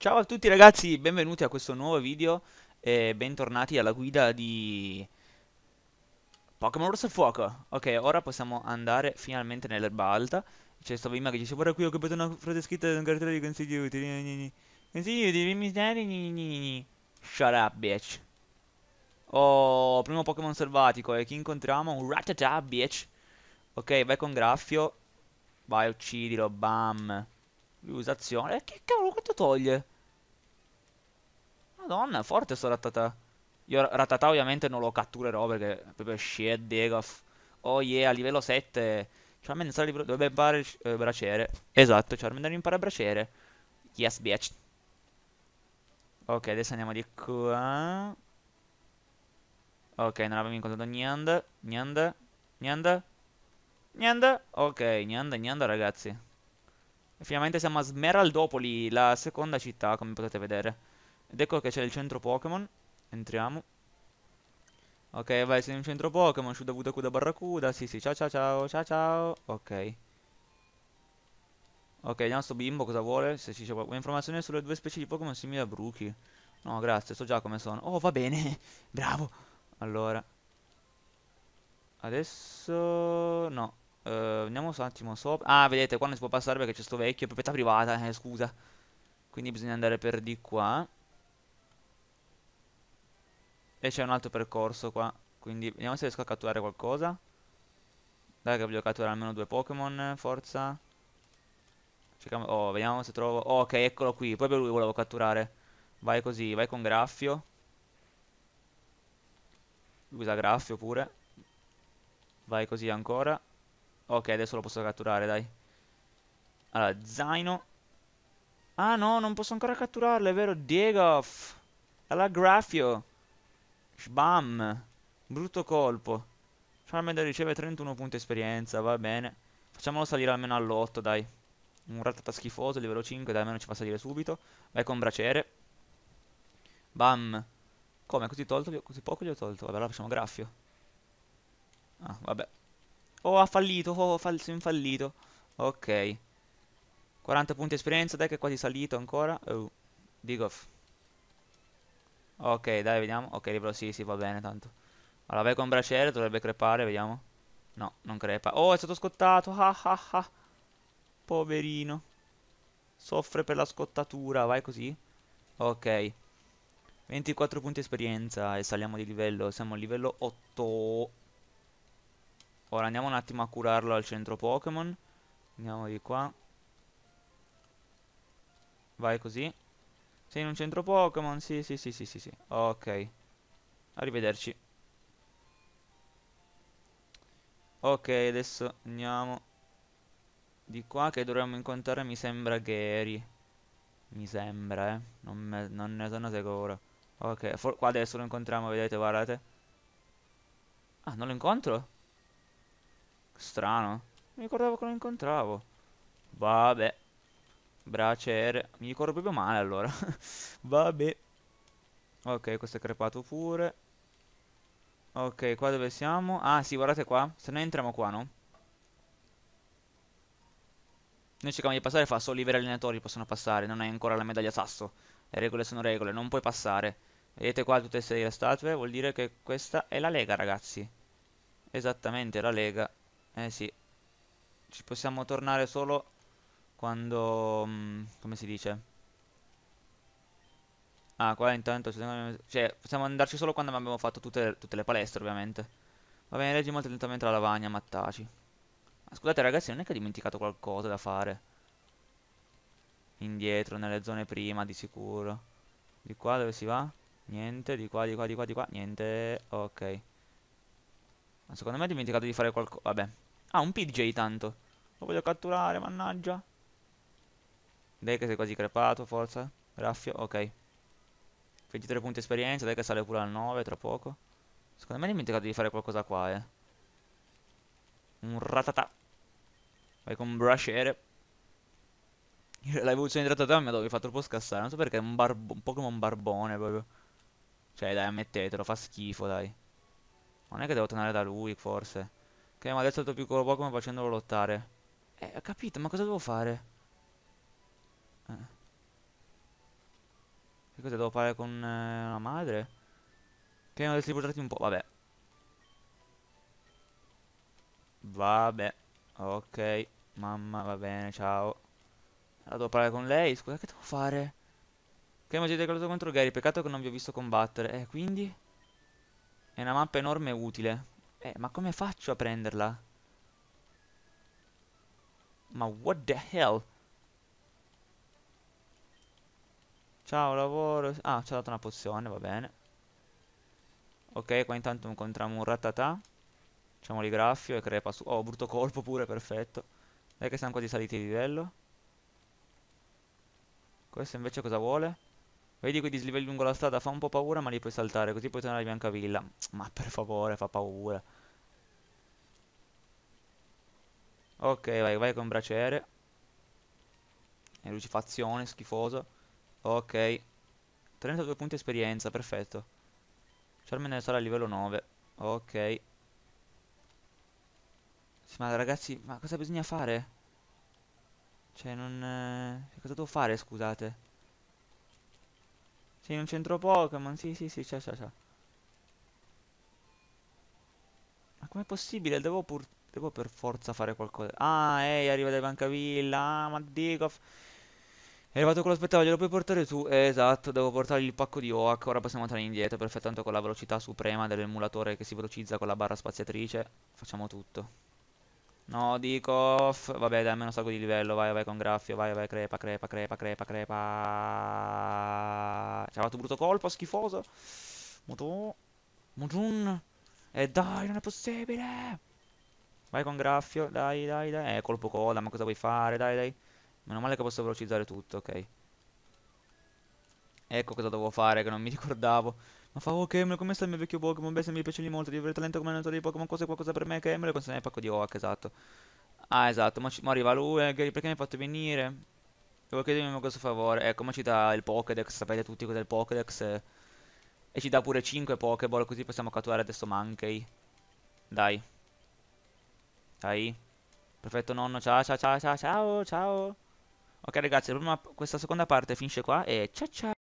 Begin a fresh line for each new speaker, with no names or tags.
Ciao a tutti ragazzi, benvenuti a questo nuovo video e bentornati alla guida di Pokémon Rosso Fuoco Ok, ora possiamo andare finalmente nell'erba alta C'è sto prima che dice Guarda qui ho capito una frase scritta da un cartello di consigli utili Consigli utili, misteri Shut up bitch Oh, primo Pokémon selvatico e chi incontriamo? Un Ratata bitch Ok, vai con Graffio Vai uccidilo, bam Usazione. Eh, che cavolo, quanto toglie? Madonna, forte sto Rattata. Io ratata ovviamente non lo catturerò perché è proprio shit, Degaf. Oh yeah, a livello 7. Charmander sarà libero. Dovrebbe imparare eh, braciere. Esatto, Charmander impara braciere. Yes, bitch. Ok, adesso andiamo di qua. Ok, non abbiamo incontrato niente. Niente. Niente. Niente. Ok, Nyanda, Nyanda ragazzi. E finalmente siamo a Smeraldopoli, la seconda città, come potete vedere. Ed ecco che c'è il centro Pokémon. Entriamo. Ok, vai, sei in centro Pokémon, Shuda Vuda Kuda Barracuda. Sì, sì, ciao ciao ciao, ciao ciao. Ok. Ok, vediamo sto bimbo cosa vuole, se ci c'è qualche informazione sulle due specie di Pokémon simili a Brookie. No, grazie, so già come sono. Oh, va bene, bravo. Allora. Adesso... no. Uh, andiamo un attimo sopra. Ah, vedete, qua non si può passare perché c'è sto vecchio. È proprietà privata, eh, scusa. Quindi bisogna andare per di qua. E c'è un altro percorso qua. Quindi vediamo se riesco a catturare qualcosa. Dai che voglio catturare almeno due Pokémon, forza. Cerchiamo... Oh, vediamo se trovo... Oh, ok, eccolo qui. Poi per lui volevo catturare. Vai così, vai con graffio. Usa graffio pure. Vai così ancora. Ok, adesso lo posso catturare, dai. Allora, zaino. Ah no, non posso ancora catturarlo, è vero? Diegoff. Alla Graffio. Sbam. Brutto colpo. Charmander riceve 31 punti esperienza, va bene. Facciamolo salire almeno all'8, dai. Un ratata schifoso, livello 5, dai, almeno ci fa salire subito. Vai con braciere. Bam. Come, così, tolto, così poco gli ho tolto? Vabbè, allora facciamo graffio. Ah, vabbè. Oh, ha fallito, oh, fal sono fallito. Ok. 40 punti esperienza, dai che è quasi salito ancora. Oh, big off. Ok, dai, vediamo. Ok, libro sì, sì, va bene, tanto. Allora, vai con braciere, dovrebbe crepare, vediamo. No, non crepa. Oh, è stato scottato, ah ah ah. Poverino. Soffre per la scottatura, vai così. Ok. 24 punti esperienza e saliamo di livello, siamo a livello 8. Ora andiamo un attimo a curarlo al centro Pokémon. Andiamo di qua. Vai così. Sei in un centro Pokémon? Sì, sì, sì, sì, sì, sì. Ok. Arrivederci. Ok, adesso andiamo di qua che dovremmo incontrare, mi sembra, Gary. Mi sembra, eh. Non, me, non ne sono sicuro. Ok, qua adesso lo incontriamo, vedete, guardate. Ah, non lo incontro? Strano. mi ricordavo che lo incontravo. Vabbè. Bracer. Mi ricordo proprio male allora. Vabbè. Ok, questo è crepato pure. Ok, qua dove siamo? Ah, sì, guardate qua. Se noi entriamo qua, no? Noi cerchiamo di passare, fa solo i veri allenatori possono passare. Non hai ancora la medaglia sasso. Le regole sono regole, non puoi passare. Vedete qua tutte le statue? Vuol dire che questa è la lega, ragazzi. Esattamente, la lega. Eh sì. Ci possiamo tornare solo quando... Mm, come si dice? Ah, qua intanto... Cioè, possiamo andarci solo quando abbiamo fatto tutte, tutte le palestre, ovviamente. Va bene, leggi molto lentamente la lavagna, mattaci. Ma scusate ragazzi, non è che ho dimenticato qualcosa da fare. Indietro, nelle zone prima, di sicuro. Di qua dove si va? Niente, di qua, di qua, di qua, di qua, niente. Ok. Ma secondo me ho dimenticato di fare qualcosa. Vabbè. Ah, un PJ tanto. Lo voglio catturare, mannaggia. Dai che sei quasi crepato, forza. Raffio, ok. 23 punti esperienza, dai che sale pure al 9 tra poco. Secondo me ho dimenticato di fare qualcosa qua, eh. Un ratata. Vai con un brushiere. L'evoluzione di ratata mi ha fatto troppo scassare. Non so perché è un, barbo un Pokémon barbone proprio. Cioè, dai, ammettetelo, fa schifo, dai. Non è che devo tornare da lui, forse. Ok, ma adesso è stato più piccolo Pokémon facendolo lottare. Eh, ho capito, ma cosa devo fare? Eh. Che cosa devo fare con eh, una madre? Ok, ma adesso li portati un po', vabbè. Vabbè. Ok, mamma, va bene, ciao. La devo parlare con lei, scusa, che devo fare? Che immagino che ho contro Gary, peccato che non vi ho visto combattere. Eh, quindi? È una mappa enorme e utile. Eh, ma come faccio a prenderla? Ma what the hell? Ciao, lavoro... Ah, ci ha dato una pozione, va bene. Ok, qua intanto incontriamo un ratatà. Facciamo il graffio e crepa su... Oh, brutto colpo pure, perfetto. Dai che siamo quasi saliti di livello. Questo invece cosa vuole? Vedi quei dislivelli lungo la strada? Fa un po' paura ma li puoi saltare Così puoi tornare a Biancavilla Ma per favore fa paura Ok vai vai con braciere E lucifazione schifoso Ok 32 punti esperienza perfetto Charmander sarà a livello 9 Ok sì, ma ragazzi ma cosa bisogna fare? Cioè non... Eh, cosa devo fare scusate? Sei un centro Pokémon, sì sì sì, c'è c'è c'è. Ma com'è possibile? Devo pur... Devo per forza fare qualcosa. Ah, ehi, arriva dai Bancavilla. Ah, ma dico... È arrivato quello spettacolo, lo puoi portare tu? Eh, esatto, devo portargli il pacco di Oak. Ora possiamo andare indietro, perfetto, tanto con la velocità suprema dell'emulatore che si velocizza con la barra spaziatrice. Facciamo tutto. No, dico... Vabbè, dai, almeno salgo di livello. Vai, vai con graffio. Vai, vai, crepa, crepa, crepa, crepa, crepa. Ci ha fatto brutto colpo, schifoso. Moto. Mojun. E eh, dai, non è possibile. Vai con graffio, dai, dai, dai. Eh, colpo coda, ma cosa vuoi fare? Dai, dai. Meno male che posso velocizzare tutto, ok. Ecco cosa dovevo fare, che non mi ricordavo. Ma fa, oh Camel, come sta il mio vecchio Pokémon? Beh, se mi piace lì molto, di avere talento come allenatore di Pokémon, cosa è qualcosa per me, Camel? è il pacco di Oak, esatto. Ah, esatto, ma, ma arriva lui, eh, perché mi hai fatto venire? Devo chiedermi questo favore. Ecco, ma ci dà il Pokédex, sapete tutti cos'è il Pokédex. E... ci dà pure 5 Pokéball, così possiamo catturare adesso Mankey. Dai. Dai. Perfetto nonno, ciao ciao ciao ciao ciao ciao. Ok ragazzi, prima, questa seconda parte finisce qua e ciao ciao.